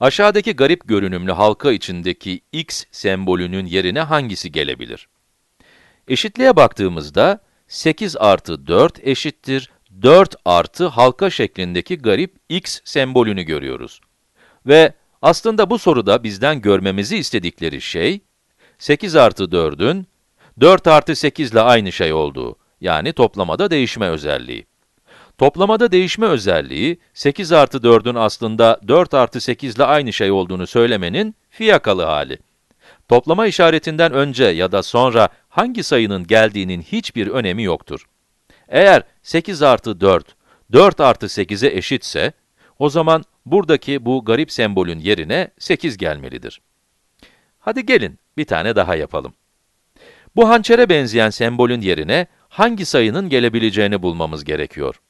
Aşağıdaki garip görünümlü halka içindeki x sembolünün yerine hangisi gelebilir? Eşitliğe baktığımızda 8 artı 4 eşittir 4 artı halka şeklindeki garip x sembolünü görüyoruz. Ve aslında bu soruda bizden görmemizi istedikleri şey 8 artı 4'ün 4 artı 8 ile aynı şey olduğu yani toplamada değişme özelliği. Toplamada değişme özelliği, 8 artı 4'ün aslında 4 artı 8 ile aynı şey olduğunu söylemenin fiyakalı hali. Toplama işaretinden önce ya da sonra hangi sayının geldiğinin hiçbir önemi yoktur. Eğer 8 artı 4, 4 artı 8'e eşitse, o zaman buradaki bu garip sembolün yerine 8 gelmelidir. Hadi gelin bir tane daha yapalım. Bu hançere benzeyen sembolün yerine hangi sayının gelebileceğini bulmamız gerekiyor.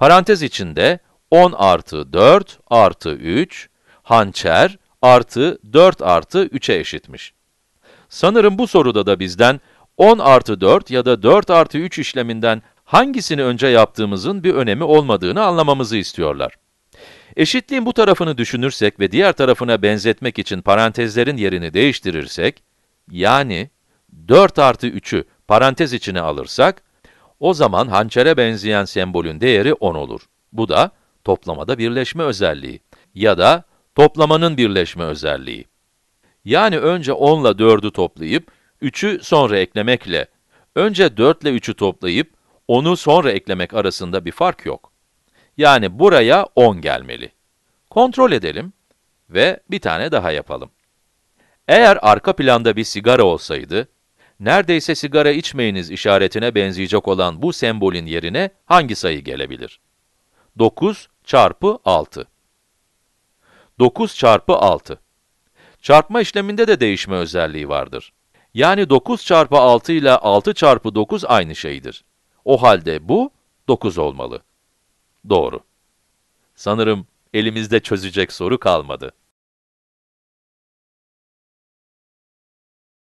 Parantez içinde 10 artı 4 artı 3, hançer artı 4 artı 3'e eşitmiş. Sanırım bu soruda da bizden 10 artı 4 ya da 4 artı 3 işleminden hangisini önce yaptığımızın bir önemi olmadığını anlamamızı istiyorlar. Eşitliğin bu tarafını düşünürsek ve diğer tarafına benzetmek için parantezlerin yerini değiştirirsek, yani 4 artı 3'ü parantez içine alırsak, o zaman hançere benzeyen sembolün değeri 10 olur. Bu da toplamada birleşme özelliği ya da toplamanın birleşme özelliği. Yani önce 10 ile 4'ü toplayıp 3'ü sonra eklemekle, önce 4 ile 3'ü toplayıp 10'u sonra eklemek arasında bir fark yok. Yani buraya 10 gelmeli. Kontrol edelim ve bir tane daha yapalım. Eğer arka planda bir sigara olsaydı, neredeyse sigara içmeyiniz işaretine benzeyecek olan bu sembolün yerine hangi sayı gelebilir? 9 çarpı 6. 9 çarpı 6. Çarpma işleminde de değişme özelliği vardır. Yani 9 çarpı 6 ile 6 çarpı 9 aynı şeydir. O halde bu 9 olmalı. Doğru. Sanırım elimizde çözecek soru kalmadı.